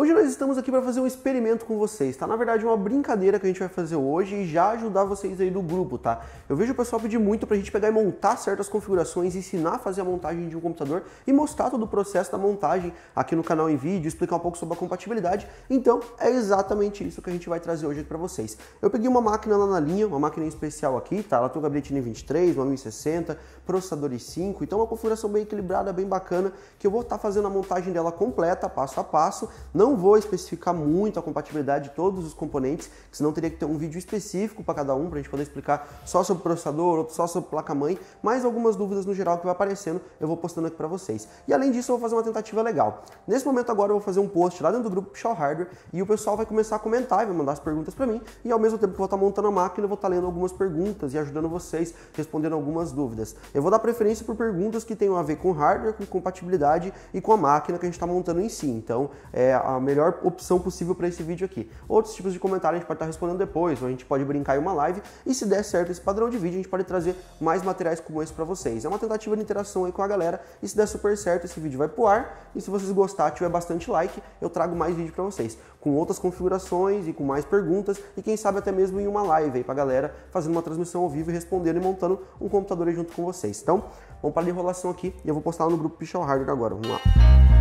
Hoje nós estamos aqui para fazer um experimento com vocês, tá? Na verdade, uma brincadeira que a gente vai fazer hoje e já ajudar vocês aí do grupo, tá? Eu vejo o pessoal pedir muito para a gente pegar e montar certas configurações, ensinar a fazer a montagem de um computador e mostrar todo o processo da montagem aqui no canal em vídeo, explicar um pouco sobre a compatibilidade. Então, é exatamente isso que a gente vai trazer hoje aqui para vocês. Eu peguei uma máquina lá na linha, uma máquina especial aqui, tá? Ela tem um gabinete N23, uma 1060, processador i5, então é uma configuração bem equilibrada, bem bacana, que eu vou estar tá fazendo a montagem dela completa, passo a passo. Não não vou especificar muito a compatibilidade de todos os componentes, senão teria que ter um vídeo específico para cada um, para a gente poder explicar só sobre processador, só sobre placa-mãe, mas algumas dúvidas no geral que vai aparecendo, eu vou postando aqui para vocês. E além disso, eu vou fazer uma tentativa legal. Nesse momento agora eu vou fazer um post lá dentro do grupo Pixel Hardware e o pessoal vai começar a comentar e vai mandar as perguntas para mim e ao mesmo tempo que eu vou estar tá montando a máquina, eu vou estar tá lendo algumas perguntas e ajudando vocês, respondendo algumas dúvidas. Eu vou dar preferência por perguntas que tenham a ver com hardware, com compatibilidade e com a máquina que a gente está montando em si. Então, é, a a melhor opção possível para esse vídeo aqui. Outros tipos de comentário a gente pode estar tá respondendo depois, ou a gente pode brincar em uma live, e se der certo esse padrão de vídeo, a gente pode trazer mais materiais como esse para vocês. É uma tentativa de interação aí com a galera, e se der super certo, esse vídeo vai pro ar, e se vocês gostar, tiver bastante like, eu trago mais vídeo para vocês, com outras configurações e com mais perguntas, e quem sabe até mesmo em uma live aí pra galera, fazendo uma transmissão ao vivo e respondendo e montando um computador aí junto com vocês. Então, vamos para a enrolação aqui, e eu vou postar lá no grupo Pichal Hardware agora, vamos lá.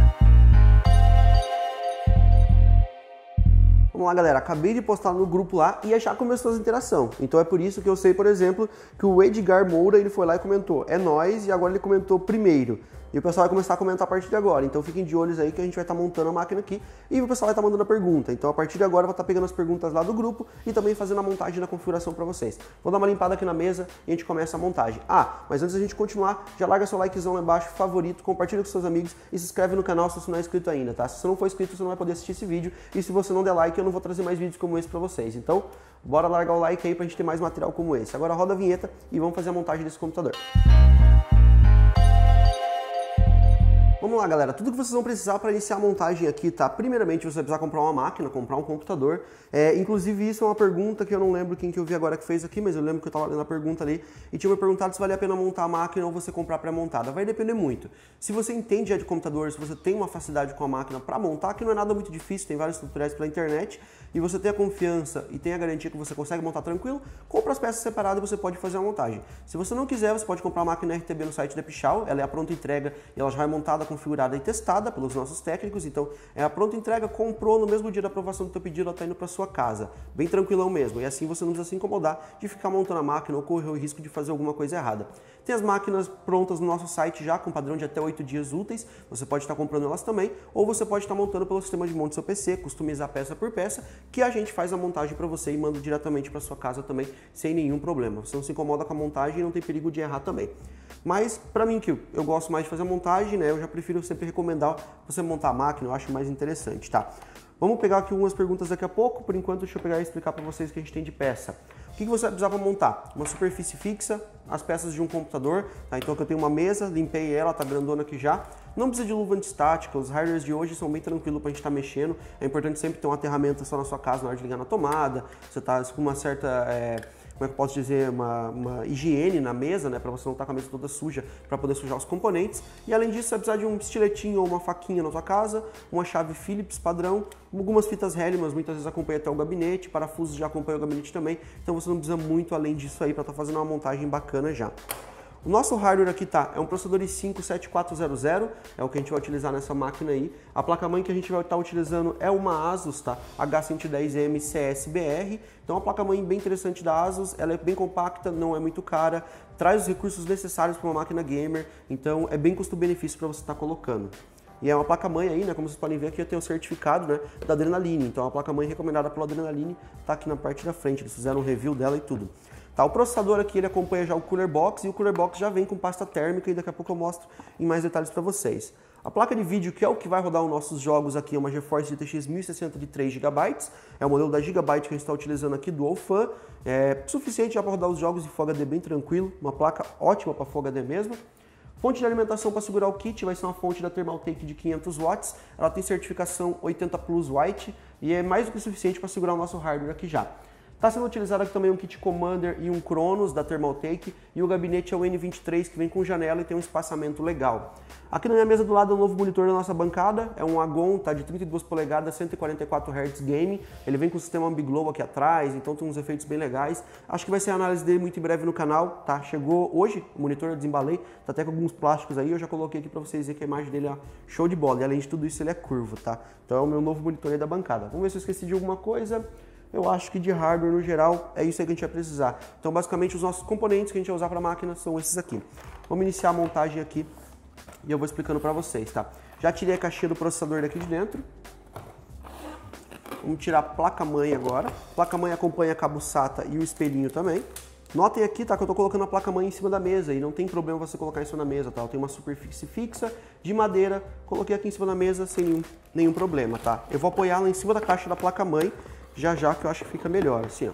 Vamos lá, galera, acabei de postar no grupo lá e já começou as interação. Então é por isso que eu sei, por exemplo, que o Edgar Moura ele foi lá e comentou: "É nós" e agora ele comentou primeiro: e o pessoal vai começar a comentar a partir de agora. Então fiquem de olhos aí que a gente vai estar tá montando a máquina aqui e o pessoal vai estar tá mandando a pergunta. Então a partir de agora eu vou estar tá pegando as perguntas lá do grupo e também fazendo a montagem da configuração para vocês. Vou dar uma limpada aqui na mesa e a gente começa a montagem. Ah, mas antes da gente continuar, já larga seu likezão lá embaixo, favorito, compartilha com seus amigos e se inscreve no canal se você não é inscrito ainda, tá? Se você não for inscrito, você não vai poder assistir esse vídeo e se você não der like, eu não vou trazer mais vídeos como esse para vocês. Então, bora largar o like aí pra gente ter mais material como esse. Agora roda a vinheta e vamos fazer a montagem desse computador. Música Vamos lá, galera. Tudo que vocês vão precisar para iniciar a montagem aqui, tá? Primeiramente, você vai precisar comprar uma máquina, comprar um computador. É, inclusive, isso é uma pergunta que eu não lembro quem que eu vi agora que fez aqui, mas eu lembro que eu estava lendo a pergunta ali e tinha me perguntado se vale a pena montar a máquina ou você comprar pré-montada. Vai depender muito. Se você entende já de computador, se você tem uma facilidade com a máquina para montar, que não é nada muito difícil, tem vários tutoriais pela internet, e você tem a confiança e tem a garantia que você consegue montar tranquilo, compra as peças separadas e você pode fazer a montagem. Se você não quiser, você pode comprar a máquina RTB no site da Pichal, ela é a pronta entrega e ela já é montada, configurada e testada pelos nossos técnicos, então é a pronta entrega, comprou no mesmo dia da aprovação do teu pedido, ela está indo para sua casa, bem tranquilão mesmo, e assim você não precisa se incomodar de ficar montando a máquina ou correr o risco de fazer alguma coisa errada. Tem as máquinas prontas no nosso site já, com padrão de até 8 dias úteis, você pode estar comprando elas também, ou você pode estar montando pelo sistema de monte do seu PC, customizar peça por peça, que a gente faz a montagem para você e manda diretamente para sua casa também, sem nenhum problema. Você não se incomoda com a montagem e não tem perigo de errar também. Mas para mim que eu gosto mais de fazer a montagem, né, eu já prefiro sempre recomendar você montar a máquina, eu acho mais interessante, tá? Vamos pegar aqui algumas perguntas daqui a pouco, por enquanto deixa eu pegar e explicar para vocês o que a gente tem de peça. O que você vai precisar para montar? Uma superfície fixa, as peças de um computador, tá? então eu tenho uma mesa, limpei ela, tá grandona aqui já. Não precisa de luva antistática, os hardwares de hoje são bem tranquilos para a gente estar tá mexendo. É importante sempre ter uma ferramenta só na sua casa na hora de ligar na tomada, você tá com uma certa... É como é que eu posso dizer, uma, uma higiene na mesa, né? Para você não estar tá com a mesa toda suja, para poder sujar os componentes. E além disso, você vai precisar de um estiletinho ou uma faquinha na sua casa, uma chave Phillips padrão, algumas fitas Hellmans, muitas vezes acompanha até o gabinete, parafusos já acompanham o gabinete também, então você não precisa muito além disso aí para estar tá fazendo uma montagem bacana já. O nosso hardware aqui tá, é um processador i5 7400, é o que a gente vai utilizar nessa máquina aí. A placa-mãe que a gente vai estar tá utilizando é uma Asus, tá? H110M CSBR. Então uma placa-mãe bem interessante da Asus, ela é bem compacta, não é muito cara, traz os recursos necessários para uma máquina gamer, então é bem custo-benefício para você estar tá colocando. E é uma placa-mãe aí, né? Como vocês podem ver aqui, eu tenho o certificado né, da Adrenaline. Então, a placa-mãe recomendada pela Adrenaline está aqui na parte da frente. Eles fizeram um review dela e tudo. Tá, o processador aqui ele acompanha já o cooler box e o cooler box já vem com pasta térmica e daqui a pouco eu mostro em mais detalhes para vocês. A placa de vídeo que é o que vai rodar os nossos jogos aqui é uma GeForce GTX 1060 de 3 GB, é o modelo da Gigabyte que a gente está utilizando aqui do Fan, é suficiente já para rodar os jogos de Full HD bem tranquilo, uma placa ótima para Full HD mesmo. Fonte de alimentação para segurar o kit vai ser uma fonte da Thermaltake de 500 watts. Ela tem certificação 80 Plus White e é mais do que suficiente para segurar o nosso hardware aqui já. Está sendo utilizado aqui também um kit Commander e um Cronos da Thermaltake e o gabinete é o N23 que vem com janela e tem um espaçamento legal. Aqui na minha mesa do lado é o novo monitor da nossa bancada, é um Agon, tá de 32 polegadas, 144 Hz game, ele vem com o sistema ambiglow aqui atrás, então tem uns efeitos bem legais. Acho que vai ser a análise dele muito em breve no canal, tá? Chegou hoje, o monitor eu desembalei, tá até com alguns plásticos aí, eu já coloquei aqui para vocês verem que a imagem dele é show de bola, e além de tudo isso ele é curvo, tá? Então é o meu novo monitor aí da bancada. Vamos ver se eu esqueci de alguma coisa eu acho que de hardware no geral é isso que a gente vai precisar. Então, basicamente, os nossos componentes que a gente vai usar para a máquina são esses aqui. Vamos iniciar a montagem aqui e eu vou explicando para vocês, tá? Já tirei a caixinha do processador daqui de dentro. Vamos tirar a placa-mãe agora. Placa-mãe acompanha a cabo SATA e o espelhinho também. Notem aqui, tá, que eu estou colocando a placa-mãe em cima da mesa e não tem problema você colocar isso na mesa, tá? Eu tenho uma superfície fixa de madeira, coloquei aqui em cima da mesa sem nenhum, nenhum problema, tá? Eu vou apoiá-la em cima da caixa da placa-mãe já já que eu acho que fica melhor, assim, ó.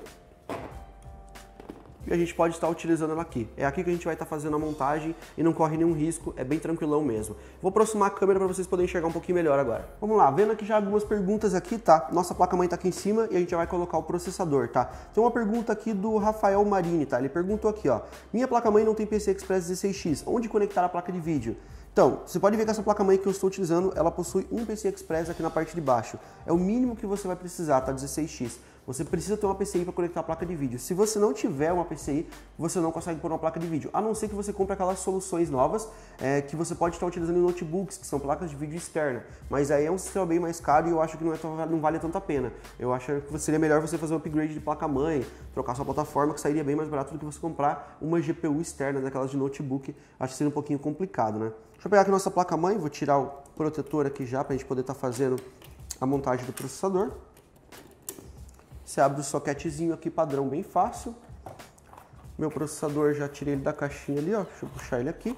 E a gente pode estar utilizando ela aqui. É aqui que a gente vai estar fazendo a montagem e não corre nenhum risco, é bem tranquilão mesmo. Vou aproximar a câmera para vocês poderem enxergar um pouquinho melhor agora. Vamos lá, vendo aqui já algumas perguntas aqui, tá? Nossa placa-mãe tá aqui em cima e a gente já vai colocar o processador, tá? Tem uma pergunta aqui do Rafael Marini, tá? Ele perguntou aqui, ó. Minha placa-mãe não tem PCI Express 16X, onde conectar a placa de vídeo? Então, você pode ver que essa placa-mãe que eu estou utilizando, ela possui um PCI Express aqui na parte de baixo. É o mínimo que você vai precisar, tá? 16X. Você precisa ter uma PCI para conectar a placa de vídeo. Se você não tiver uma PCI, você não consegue pôr uma placa de vídeo, a não ser que você compre aquelas soluções novas é, que você pode estar utilizando em notebooks, que são placas de vídeo externa. Mas aí é um sistema bem mais caro e eu acho que não, é tão, não vale tanto a pena. Eu acho que seria melhor você fazer um upgrade de placa-mãe, trocar sua plataforma, que sairia bem mais barato do que você comprar uma GPU externa daquelas de notebook. Acho que seria um pouquinho complicado, né? Deixa eu pegar aqui nossa placa-mãe, vou tirar o protetor aqui já para a gente poder estar tá fazendo a montagem do processador. Você abre o soquetezinho aqui padrão, bem fácil. Meu processador já tirei ele da caixinha ali, ó. Deixa eu puxar ele aqui.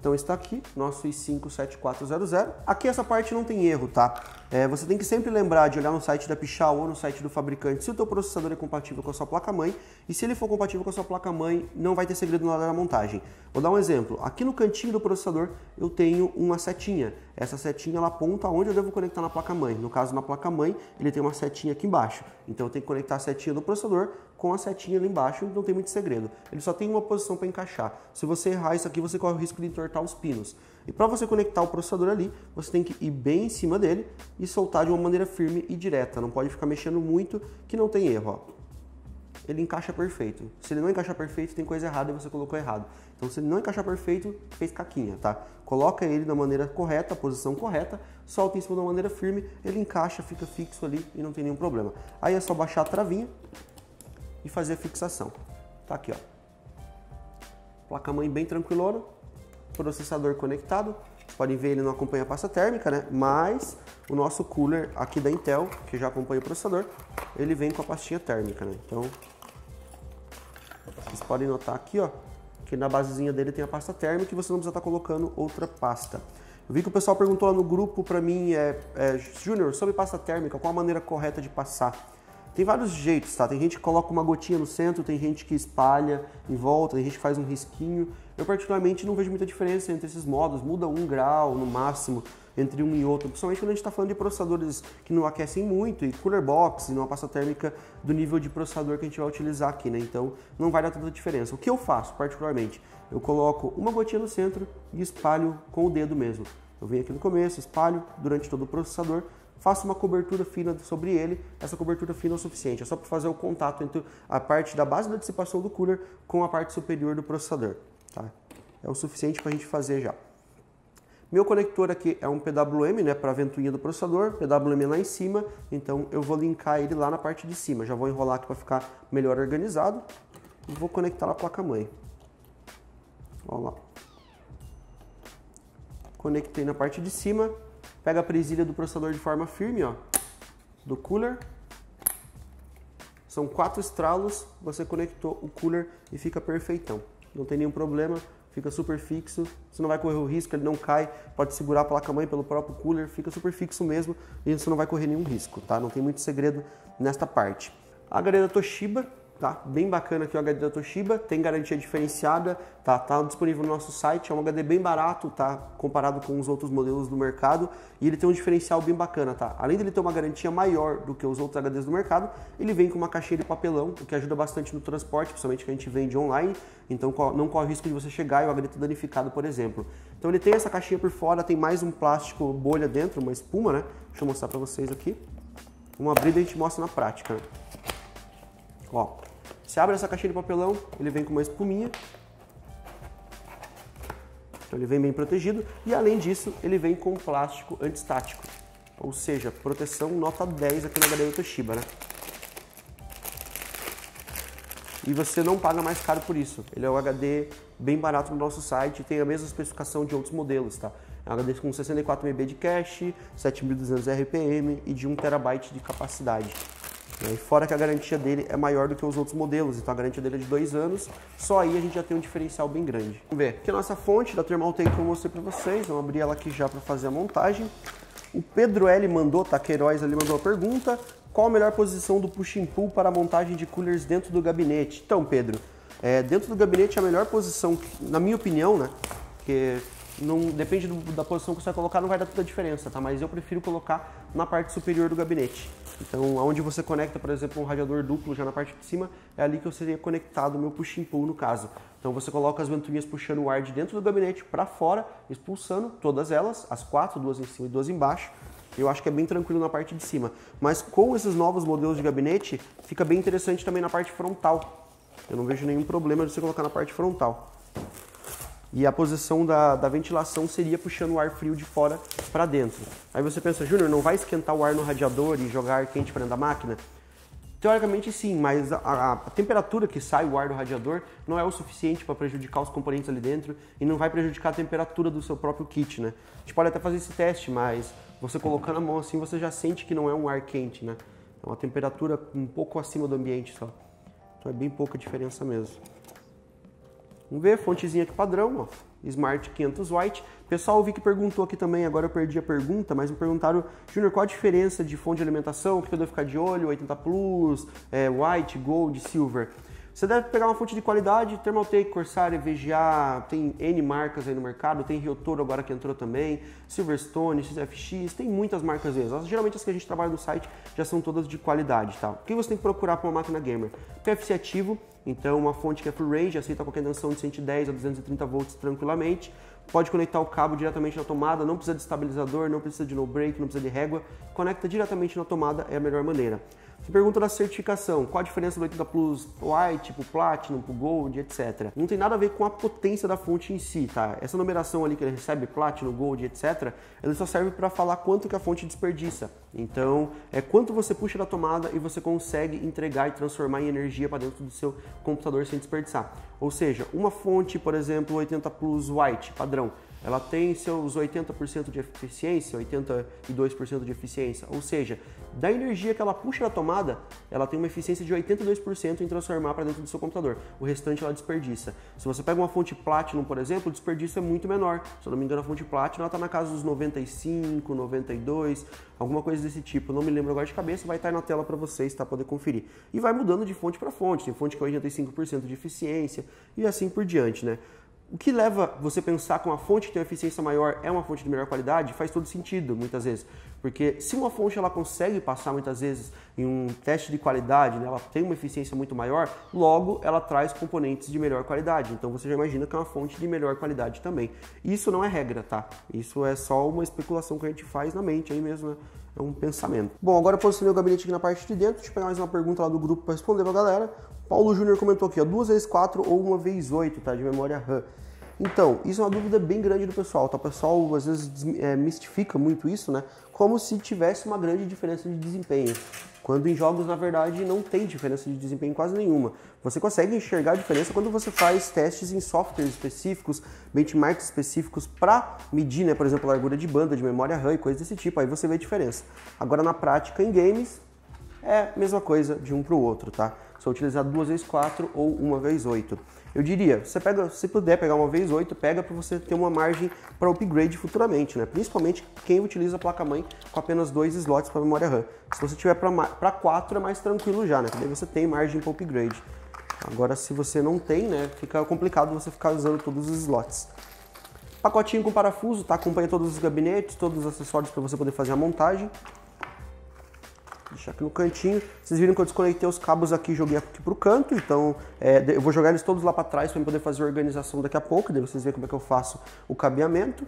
Então está aqui, nosso i5 7400. Aqui essa parte não tem erro, tá? É, você tem que sempre lembrar de olhar no site da Pichal ou no site do fabricante se o teu processador é compatível com a sua placa-mãe e se ele for compatível com a sua placa-mãe, não vai ter segredo na hora da montagem. Vou dar um exemplo. Aqui no cantinho do processador eu tenho uma setinha. Essa setinha ela aponta onde eu devo conectar na placa-mãe. No caso, na placa-mãe, ele tem uma setinha aqui embaixo. Então eu tenho que conectar a setinha do processador com a setinha ali embaixo, não tem muito segredo. Ele só tem uma posição para encaixar. Se você errar isso aqui, você corre o risco de entortar os pinos. E para você conectar o processador ali, você tem que ir bem em cima dele e soltar de uma maneira firme e direta. Não pode ficar mexendo muito, que não tem erro. Ó. Ele encaixa perfeito. Se ele não encaixar perfeito, tem coisa errada e você colocou errado. Então, se ele não encaixar perfeito, fez caquinha, tá? Coloca ele da maneira correta, posição correta, solta em cima da maneira firme, ele encaixa, fica fixo ali e não tem nenhum problema. Aí é só baixar a travinha e fazer a fixação. Tá aqui, ó. Placa-mãe bem tranquilona, processador conectado, podem ver ele não acompanha a pasta térmica, né? Mas o nosso cooler aqui da Intel, que já acompanha o processador, ele vem com a pastinha térmica, né? Então, vocês podem notar aqui, ó, que na basezinha dele tem a pasta térmica e você não precisa estar tá colocando outra pasta. Eu vi que o pessoal perguntou lá no grupo para mim, é, é, Júnior, sobre pasta térmica, qual a maneira correta de passar? Tem vários jeitos, tá? Tem gente que coloca uma gotinha no centro, tem gente que espalha em volta, tem gente que faz um risquinho. Eu particularmente não vejo muita diferença entre esses modos, muda um grau no máximo entre um e outro, principalmente quando a gente está falando de processadores que não aquecem muito e cooler box, e uma pasta térmica do nível de processador que a gente vai utilizar aqui, né? Então não vai dar tanta diferença. O que eu faço particularmente? Eu coloco uma gotinha no centro e espalho com o dedo mesmo. Eu venho aqui no começo, espalho durante todo o processador faço uma cobertura fina sobre ele. Essa cobertura fina é o suficiente, é só para fazer o contato entre a parte da base da dissipação do cooler com a parte superior do processador. Tá? É o suficiente para a gente fazer já. Meu conector aqui é um PWM, né, para a ventoinha do processador, PWM lá em cima, então eu vou linkar ele lá na parte de cima. Já vou enrolar aqui para ficar melhor organizado e vou conectar a placa-mãe. Olha lá. Conectei na parte de cima, pega a presilha do processador de forma firme, ó, do cooler. São quatro estralos, você conectou o cooler e fica perfeitão não tem nenhum problema, fica super fixo, você não vai correr o risco, ele não cai, pode segurar a placa-mãe pelo próprio cooler, fica super fixo mesmo e você não vai correr nenhum risco, tá? Não tem muito segredo nesta parte. A galera Toshiba tá? Bem bacana aqui o HD da Toshiba, tem garantia diferenciada, tá? Tá disponível no nosso site, é um HD bem barato, tá? Comparado com os outros modelos do mercado, e ele tem um diferencial bem bacana, tá? Além ele ter uma garantia maior do que os outros HDs do mercado, ele vem com uma caixinha de papelão, o que ajuda bastante no transporte, principalmente que a gente vende online, então não corre o risco de você chegar e o HD tá danificado, por exemplo. Então ele tem essa caixinha por fora, tem mais um plástico bolha dentro, uma espuma, né? Deixa eu mostrar para vocês aqui. Vamos abrir e a gente mostra na prática, né? Ó, você abre essa caixinha de papelão, ele vem com uma espuminha. Então ele vem bem protegido e além disso ele vem com plástico antistático. Ou seja, proteção nota 10 aqui na galeria Toshiba, né? E você não paga mais caro por isso. Ele é um HD bem barato no nosso site, tem a mesma especificação de outros modelos, tá? É um HD com 64 MB de cache, 7200 RPM e de 1 TB de capacidade. E fora que a garantia dele é maior do que os outros modelos, então a garantia dele é de dois anos, só aí a gente já tem um diferencial bem grande. Vamos ver, aqui a nossa fonte da Thermaltake que eu mostrei para vocês, vamos abrir ela aqui já para fazer a montagem. O Pedro L mandou, tá, Queiroz ali mandou a pergunta, qual a melhor posição do push and pull para a montagem de coolers dentro do gabinete? Então, Pedro, é, dentro do gabinete a melhor posição, na minha opinião, né, porque não depende do, da posição que você vai colocar, não vai dar toda a diferença, tá? Mas eu prefiro colocar na parte superior do gabinete. Então, aonde você conecta, por exemplo, um radiador duplo já na parte de cima, é ali que eu seria conectado o meu push and pull no caso. Então, você coloca as ventoinhas puxando o ar de dentro do gabinete para fora, expulsando todas elas, as quatro, duas em cima e duas embaixo. Eu acho que é bem tranquilo na parte de cima. Mas com esses novos modelos de gabinete, fica bem interessante também na parte frontal. Eu não vejo nenhum problema de você colocar na parte frontal e a posição da, da ventilação seria puxando o ar frio de fora para dentro. Aí você pensa, Júnior, não vai esquentar o ar no radiador e jogar ar quente para dentro da máquina? Teoricamente sim, mas a, a, temperatura que sai o ar do radiador não é o suficiente para prejudicar os componentes ali dentro e não vai prejudicar a temperatura do seu próprio kit, né? A gente pode até fazer esse teste, mas você colocando a mão assim, você já sente que não é um ar quente, né? É uma temperatura um pouco acima do ambiente só. Então é bem pouca diferença mesmo. Vamos ver, fontezinha aqui padrão, ó, Smart 500 White. Pessoal, eu vi que perguntou aqui também, agora eu perdi a pergunta, mas me perguntaram, Júnior, qual a diferença de fonte de alimentação, o que eu devo ficar de olho, 80 Plus, é, White, Gold, Silver? Você deve pegar uma fonte de qualidade, Thermaltake, Corsair, VGA, tem N marcas aí no mercado, tem Ryotoro agora que entrou também, Silverstone, XFX, tem muitas marcas mesmo. Geralmente as que a gente trabalha no site já são todas de qualidade, tá? O que você tem que procurar para uma máquina gamer? PFC ativo, então, uma fonte que é Full Range, aceita qualquer tensão de 110 a 230 volts tranquilamente, pode conectar o cabo diretamente na tomada, não precisa de estabilizador, não precisa de no break, não precisa de régua, conecta diretamente na tomada, é a melhor maneira. Você pergunta da certificação, qual a diferença do 80 Plus White pro Platinum, pro Gold, etc. Não tem nada a ver com a potência da fonte em si, tá? Essa numeração ali que ele recebe, Platinum, Gold, etc, ela só serve para falar quanto que a fonte desperdiça. Então, é quanto você puxa da tomada e você consegue entregar e transformar em energia para dentro do seu computador sem desperdiçar. Ou seja, uma fonte, por exemplo, 80 Plus White, padrão, ela tem seus 80% de eficiência, 82% de eficiência, ou seja, da energia que ela puxa da tomada, ela tem uma eficiência de 82% em transformar para dentro do seu computador. O restante ela desperdiça. Se você pega uma fonte Platinum, por exemplo, o desperdício é muito menor. Se eu não me engano, a fonte Platinum está na casa dos 95, 92, alguma coisa desse tipo. Não me lembro agora de cabeça, vai estar tá na tela para vocês tá, poder conferir. E vai mudando de fonte para fonte. Tem fonte que é 85% de eficiência e assim por diante, né? O que leva você pensar que uma fonte que tem uma eficiência maior é uma fonte de melhor qualidade faz todo sentido, muitas vezes. Porque se uma fonte ela consegue passar muitas vezes em um teste de qualidade, né, ela tem uma eficiência muito maior, logo ela traz componentes de melhor qualidade. Então você já imagina que é uma fonte de melhor qualidade também. Isso não é regra, tá? Isso é só uma especulação que a gente faz na mente aí mesmo, né? É um pensamento. Bom, agora eu posicionei o gabinete aqui na parte de dentro. Deixa eu pegar mais uma pergunta lá do grupo para responder pra galera. Paulo Júnior comentou aqui, ó, duas vezes quatro ou uma vez oito, tá? De memória RAM. Então, isso é uma dúvida bem grande do pessoal, tá? O pessoal às vezes é, mistifica muito isso, né? Como se tivesse uma grande diferença de desempenho. Quando em jogos, na verdade, não tem diferença de desempenho quase nenhuma. Você consegue enxergar a diferença quando você faz testes em softwares específicos, benchmarks específicos para medir, né, por exemplo, largura de banda, de memória RAM e coisas desse tipo, aí você vê a diferença. Agora, na prática, em games, é a mesma coisa de um para o outro, tá? Só utilizar duas vezes quatro ou uma vez oito. Eu diria, você pega, se puder pegar uma vez oito, pega para você ter uma margem para upgrade futuramente, né? Principalmente quem utiliza a placa-mãe com apenas dois slots para memória RAM. Se você tiver para quatro é mais tranquilo já, né? Porque daí você tem margem para upgrade. Agora, se você não tem, né, fica complicado você ficar usando todos os slots. Pacotinho com parafuso, tá? Acompanha todos os gabinetes, todos os acessórios para você poder fazer a montagem deixar aqui no cantinho. Vocês viram que eu desconectei os cabos aqui, joguei aqui pro canto, então é, eu vou jogar eles todos lá para trás para poder fazer a organização daqui a pouco, daí vocês veem como é que eu faço o cabeamento.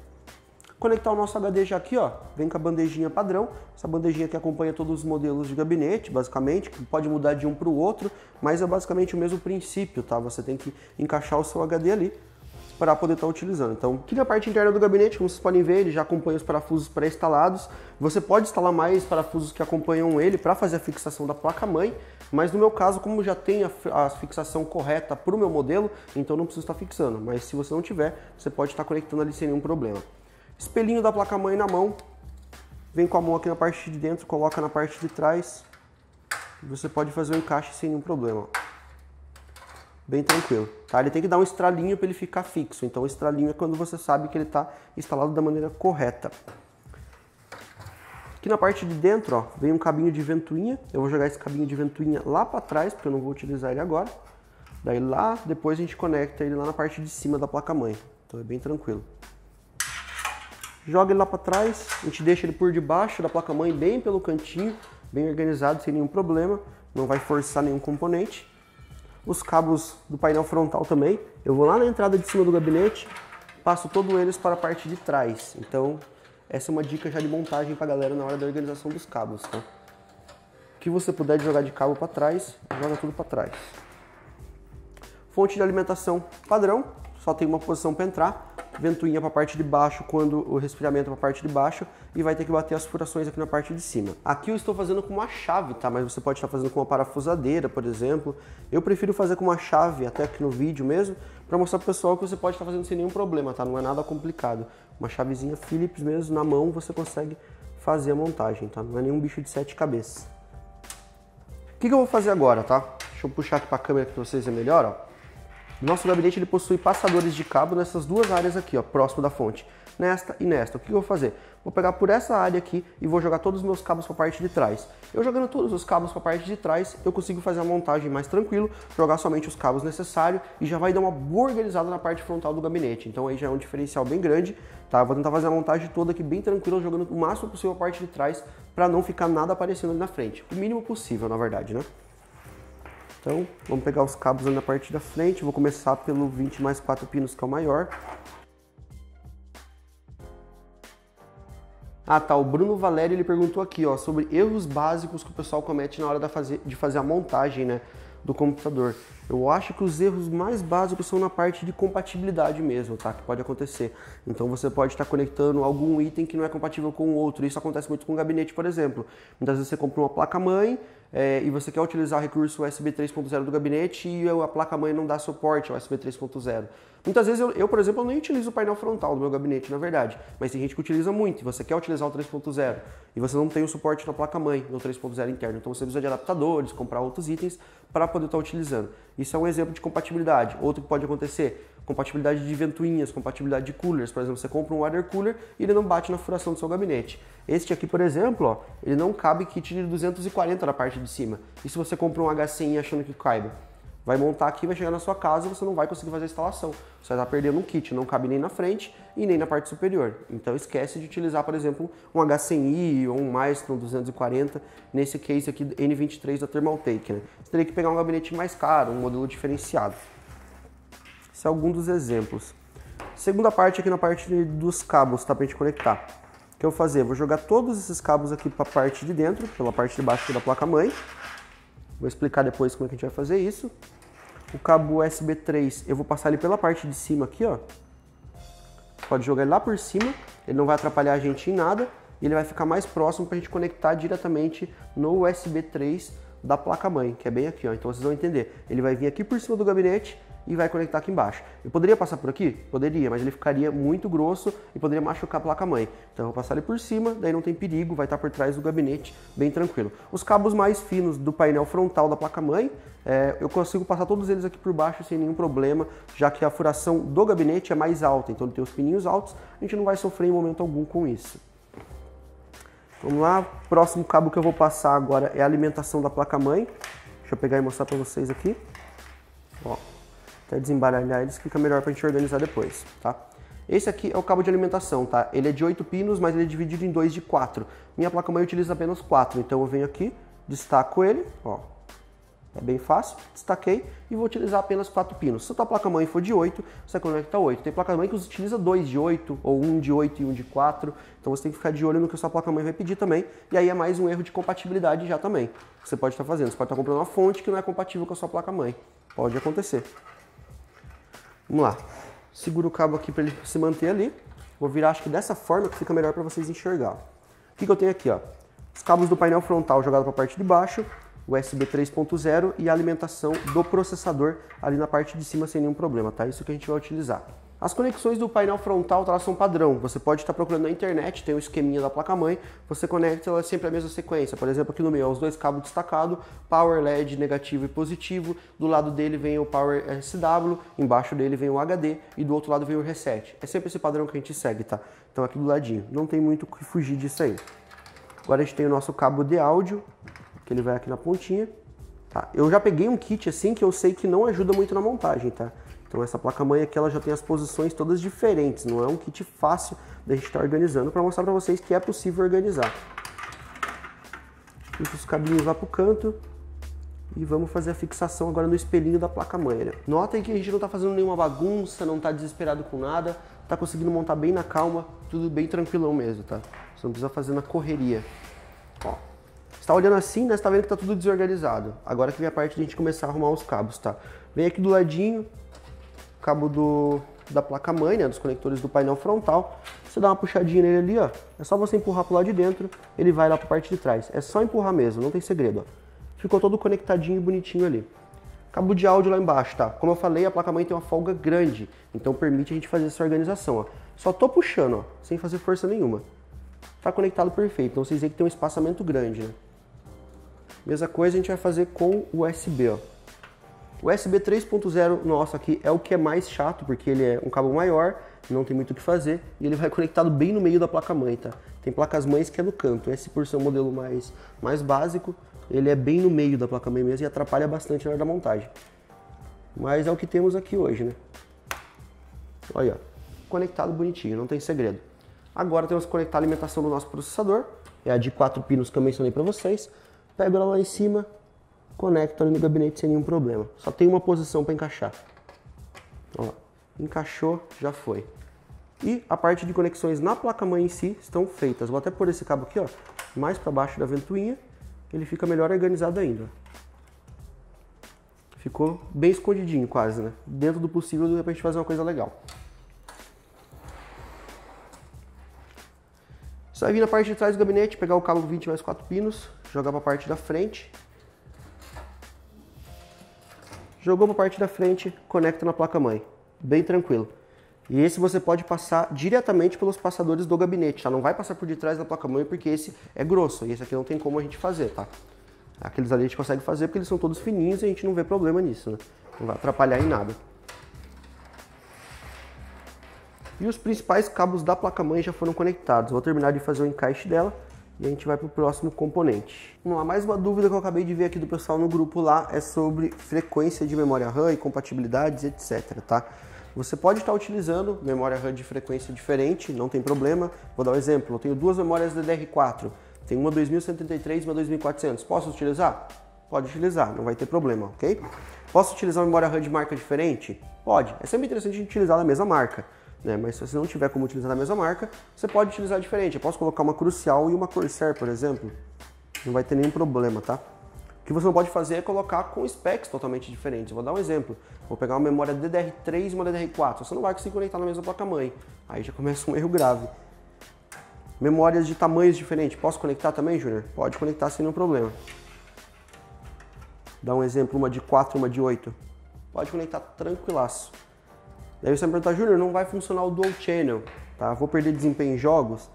Conectar o nosso HD já aqui, ó, vem com a bandejinha padrão, essa bandejinha que acompanha todos os modelos de gabinete, basicamente, que pode mudar de um para o outro, mas é basicamente o mesmo princípio, tá? Você tem que encaixar o seu HD ali para poder estar tá utilizando. Então, aqui na parte interna do gabinete, como vocês podem ver, ele já acompanha os parafusos pré-instalados. Você pode instalar mais parafusos que acompanham ele para fazer a fixação da placa-mãe, mas no meu caso, como já tem a, a fixação correta para o meu modelo, então não preciso estar tá fixando. Mas se você não tiver, você pode estar tá conectando ali sem nenhum problema. Espelhinho da placa-mãe na mão, vem com a mão aqui na parte de dentro, coloca na parte de trás. Você pode fazer o encaixe sem nenhum problema bem tranquilo, tá? Ele tem que dar um estralinho para ele ficar fixo. Então, o estralinho é quando você sabe que ele está instalado da maneira correta. Aqui na parte de dentro, ó, vem um cabinho de ventoinha. Eu vou jogar esse cabinho de ventoinha lá para trás, porque eu não vou utilizar ele agora. Daí lá, depois a gente conecta ele lá na parte de cima da placa-mãe. Então é bem tranquilo. Joga ele lá para trás, a gente deixa ele por debaixo da placa-mãe, bem pelo cantinho, bem organizado, sem nenhum problema. Não vai forçar nenhum componente os cabos do painel frontal também. Eu vou lá na entrada de cima do gabinete, passo todos eles para a parte de trás. Então, essa é uma dica já de montagem para galera na hora da organização dos cabos. Tá? O que você puder jogar de cabo para trás, joga tudo para trás. Fonte de alimentação padrão, só tem uma posição para entrar, ventoinha para a parte de baixo quando o resfriamento é para a parte de baixo e vai ter que bater as furações aqui na parte de cima. Aqui eu estou fazendo com uma chave, tá? Mas você pode estar fazendo com uma parafusadeira, por exemplo. Eu prefiro fazer com uma chave, até aqui no vídeo mesmo, para mostrar para o pessoal que você pode estar fazendo sem nenhum problema, tá? Não é nada complicado. Uma chavezinha Phillips mesmo na mão você consegue fazer a montagem, tá? Não é nenhum bicho de sete cabeças. O que, que eu vou fazer agora, tá? Deixa eu puxar aqui para a câmera que vocês é melhor, ó. Nosso gabinete ele possui passadores de cabo nessas duas áreas aqui, ó, próximo da fonte. Nesta e nesta. O que eu vou fazer? Vou pegar por essa área aqui e vou jogar todos os meus cabos para a parte de trás. Eu jogando todos os cabos para a parte de trás, eu consigo fazer a montagem mais tranquilo, jogar somente os cabos necessários e já vai dar uma boa organizada na parte frontal do gabinete. Então aí já é um diferencial bem grande, tá? Eu vou tentar fazer a montagem toda aqui bem tranquila, jogando o máximo possível a parte de trás para não ficar nada aparecendo ali na frente. O mínimo possível, na verdade, né? Então, vamos pegar os cabos na parte da frente, vou começar pelo 20 mais 4 pinos, que é o maior. Ah tá, o Bruno Valério ele perguntou aqui ó, sobre erros básicos que o pessoal comete na hora da fazer, de fazer a montagem né, do computador. Eu acho que os erros mais básicos são na parte de compatibilidade mesmo, tá? Que pode acontecer. Então você pode estar conectando algum item que não é compatível com o outro. Isso acontece muito com o gabinete, por exemplo. Muitas vezes você compra uma placa-mãe, é, e você quer utilizar o recurso USB 3.0 do gabinete e a placa-mãe não dá suporte ao USB 3.0. Muitas vezes eu, eu, por exemplo, nem utilizo o painel frontal do meu gabinete, na verdade, mas tem gente que utiliza muito e você quer utilizar o 3.0 e você não tem o suporte na placa-mãe no 3.0 interno, então você precisa de adaptadores, comprar outros itens para poder estar utilizando. Isso é um exemplo de compatibilidade. Outro que pode acontecer, compatibilidade de ventoinhas, compatibilidade de coolers. Por exemplo, você compra um water cooler e ele não bate na furação do seu gabinete. Este aqui, por exemplo, ó, ele não cabe kit de 240 na parte de cima. E se você compra um h HCI achando que caiba? Vai montar aqui, vai chegar na sua casa e você não vai conseguir fazer a instalação. Você vai estar perdendo um kit, não cabe nem na frente e nem na parte superior. Então esquece de utilizar, por exemplo, um H100i ou um Maestro 240, nesse case aqui N23 da Thermaltake. Né? Você teria que pegar um gabinete mais caro, um modelo diferenciado. Esse algum dos exemplos. Segunda parte aqui na parte dos cabos, tá? Pra gente conectar. O que eu vou fazer? Vou jogar todos esses cabos aqui pra parte de dentro, pela parte de baixo da placa-mãe. Vou explicar depois como é que a gente vai fazer isso. O cabo USB 3, eu vou passar ele pela parte de cima aqui, ó. Pode jogar ele lá por cima, ele não vai atrapalhar a gente em nada. E ele vai ficar mais próximo pra gente conectar diretamente no USB 3 da placa-mãe, que é bem aqui, ó. Então vocês vão entender. Ele vai vir aqui por cima do gabinete e vai conectar aqui embaixo. Eu poderia passar por aqui? Poderia, mas ele ficaria muito grosso e poderia machucar a placa-mãe. Então eu vou passar ele por cima, daí não tem perigo, vai estar por trás do gabinete, bem tranquilo. Os cabos mais finos do painel frontal da placa-mãe, é, eu consigo passar todos eles aqui por baixo sem nenhum problema, já que a furação do gabinete é mais alta, então ele tem os pininhos altos, a gente não vai sofrer em momento algum com isso. Vamos lá, o próximo cabo que eu vou passar agora é a alimentação da placa-mãe. Deixa eu pegar e mostrar para vocês aqui até desembaralhar eles, fica melhor pra gente organizar depois, tá? Esse aqui é o cabo de alimentação, tá? Ele é de 8 pinos, mas ele é dividido em dois de 4. Minha placa-mãe utiliza apenas 4, então eu venho aqui, destaco ele, ó. É bem fácil, destaquei e vou utilizar apenas 4 pinos. Se a tua placa-mãe for de 8, você conecta 8. Tem placa-mãe que utiliza 2 de 8, ou 1 um de 8 e 1 um de 4. Então você tem que ficar de olho no que a sua placa-mãe vai pedir também. E aí é mais um erro de compatibilidade já também. Que você pode estar tá fazendo. Você pode estar tá comprando uma fonte que não é compatível com a sua placa-mãe. Pode acontecer. Vamos lá. Seguro o cabo aqui para ele se manter ali. Vou virar, acho que dessa forma que fica melhor para vocês enxergar. O que, que eu tenho aqui? Ó? Os cabos do painel frontal jogado para a parte de baixo, USB 3.0 e a alimentação do processador ali na parte de cima sem nenhum problema, tá? Isso que a gente vai utilizar. As conexões do painel frontal elas são padrão. Você pode estar procurando na internet, tem um esqueminha da placa-mãe, você conecta ela é sempre a mesma sequência. Por exemplo, aqui no meio, é os dois cabos destacados, power LED negativo e positivo, do lado dele vem o power SW, embaixo dele vem o HD e do outro lado vem o reset. É sempre esse padrão que a gente segue, tá? Então aqui do ladinho, não tem muito o que fugir disso aí. Agora a gente tem o nosso cabo de áudio, que ele vai aqui na pontinha. Tá? Eu já peguei um kit assim que eu sei que não ajuda muito na montagem, tá? Então essa placa-mãe aqui ela já tem as posições todas diferentes, não é um kit fácil da gente estar tá organizando para mostrar para vocês que é possível organizar. Puxa os cabinhos lá para o canto e vamos fazer a fixação agora no espelhinho da placa-mãe. Né? Notem que a gente não está fazendo nenhuma bagunça, não está desesperado com nada, está conseguindo montar bem na calma, tudo bem tranquilão mesmo, tá? Você não precisa fazer na correria. Ó, está olhando assim, né? Você tá vendo que está tudo desorganizado. Agora que vem a parte de a gente começar a arrumar os cabos, tá? Vem aqui do ladinho, cabo do, da placa-mãe, né, dos conectores do painel frontal. Você dá uma puxadinha nele ali, ó. É só você empurrar pro lado de dentro, ele vai lá pra parte de trás. É só empurrar mesmo, não tem segredo, ó. Ficou todo conectadinho e bonitinho ali. Cabo de áudio lá embaixo, tá? Como eu falei, a placa-mãe tem uma folga grande, então permite a gente fazer essa organização, ó. Só tô puxando, ó, sem fazer força nenhuma. Tá conectado perfeito, então vocês veem que tem um espaçamento grande, né? Mesma coisa a gente vai fazer com o USB, ó. O USB 3.0 nosso aqui é o que é mais chato, porque ele é um cabo maior, não tem muito o que fazer, e ele vai conectado bem no meio da placa-mãe, tá? Tem placas-mães que é no canto, esse por ser um modelo mais, mais básico, ele é bem no meio da placa-mãe mesmo e atrapalha bastante na hora da montagem. Mas é o que temos aqui hoje, né? Olha, conectado bonitinho, não tem segredo. Agora temos que conectar a alimentação do nosso processador, é a de 4 pinos que eu mencionei para vocês. Pego ela lá em cima, conecto ali no gabinete sem nenhum problema. Só tem uma posição para encaixar. Ó, encaixou, já foi. E a parte de conexões na placa-mãe em si estão feitas. Vou até pôr esse cabo aqui, ó, mais para baixo da ventoinha, ele fica melhor organizado ainda. Ficou bem escondidinho quase, né? Dentro do possível, dá pra gente fazer uma coisa legal. Você vir na parte de trás do gabinete, pegar o cabo 20 mais 4 pinos, jogar para a parte da frente, jogou uma parte da frente, conecta na placa-mãe. Bem tranquilo. E esse você pode passar diretamente pelos passadores do gabinete, tá? Não vai passar por detrás da placa-mãe porque esse é grosso e esse aqui não tem como a gente fazer, tá? Aqueles ali a gente consegue fazer porque eles são todos fininhos e a gente não vê problema nisso, né? Não vai atrapalhar em nada. E os principais cabos da placa-mãe já foram conectados. Vou terminar de fazer o encaixe dela e a gente vai para o próximo componente. Vamos lá, mais uma dúvida que eu acabei de ver aqui do pessoal no grupo lá é sobre frequência de memória RAM e compatibilidades, etc, tá? Você pode estar utilizando memória RAM de frequência diferente, não tem problema. Vou dar um exemplo, eu tenho duas memórias DDR4, tem uma 2133, e uma 2400. Posso utilizar? Pode utilizar, não vai ter problema, ok? Posso utilizar memória RAM de marca diferente? Pode. É sempre interessante utilizar da mesma marca. Né? Mas se você não tiver como utilizar a mesma marca, você pode utilizar diferente. Eu posso colocar uma Crucial e uma Corsair, por exemplo. Não vai ter nenhum problema, tá? O que você não pode fazer é colocar com specs totalmente diferentes. Eu vou dar um exemplo. Vou pegar uma memória DDR3 e uma DDR4. Você não vai conseguir conectar na mesma placa-mãe. Aí já começa um erro grave. Memórias de tamanhos diferentes. Posso conectar também, Junior? Pode conectar sem nenhum problema. Dá um exemplo, uma de 4, uma de 8. Pode conectar tranquilaço. Daí você vai perguntar, Júnior, não vai funcionar o dual channel, tá? Vou perder desempenho em jogos?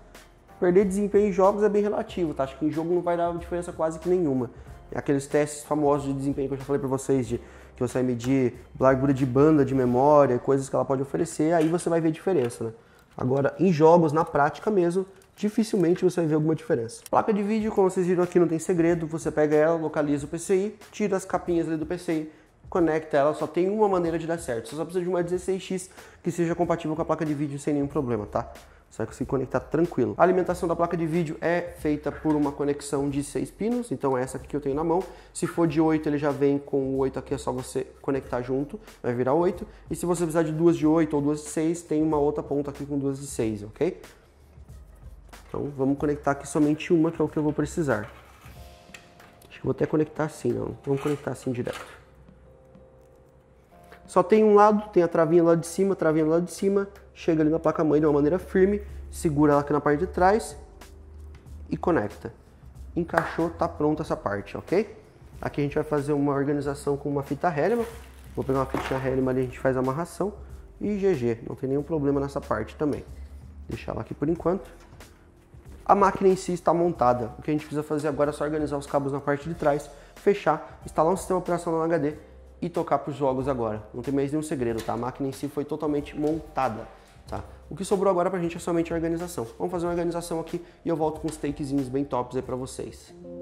Perder desempenho em jogos é bem relativo, tá? Acho que em jogo não vai dar diferença quase que nenhuma. É aqueles testes famosos de desempenho que eu já falei para vocês, de que você vai medir largura de banda de memória, coisas que ela pode oferecer, aí você vai ver diferença, né? Agora, em jogos, na prática mesmo, dificilmente você vai ver alguma diferença. Placa de vídeo, como vocês viram aqui, não tem segredo. Você pega ela, localiza o PCI, tira as capinhas ali do PCI, conecta ela, só tem uma maneira de dar certo. Você só precisa de uma 16X que seja compatível com a placa de vídeo sem nenhum problema, tá? Você vai conseguir conectar tranquilo. A alimentação da placa de vídeo é feita por uma conexão de 6 pinos, então é essa aqui que eu tenho na mão. Se for de 8, ele já vem com o 8 aqui, é só você conectar junto, vai virar 8. E se você precisar de duas de 8 ou duas de 6, tem uma outra ponta aqui com duas de 6, ok? Então vamos conectar aqui somente uma, que é o que eu vou precisar. Acho que vou até conectar assim, não. Vamos conectar assim direto. Só tem um lado, tem a travinha lá de cima, a travinha lá de cima, chega ali na placa-mãe de uma maneira firme, segura ela aqui na parte de trás e conecta. Encaixou, tá pronta essa parte, ok? Aqui a gente vai fazer uma organização com uma fita Helma. Vou pegar uma fita Helma ali, a gente faz a amarração e GG, não tem nenhum problema nessa parte também. Deixar ela aqui por enquanto. A máquina em si está montada. O que a gente precisa fazer agora é só organizar os cabos na parte de trás, fechar, instalar um sistema operacional no HD e tocar para os jogos agora. Não tem mais nenhum segredo, tá? A máquina em si foi totalmente montada, tá? O que sobrou agora para a gente é somente a organização. Vamos fazer uma organização aqui e eu volto com os takezinhos bem tops aí para vocês.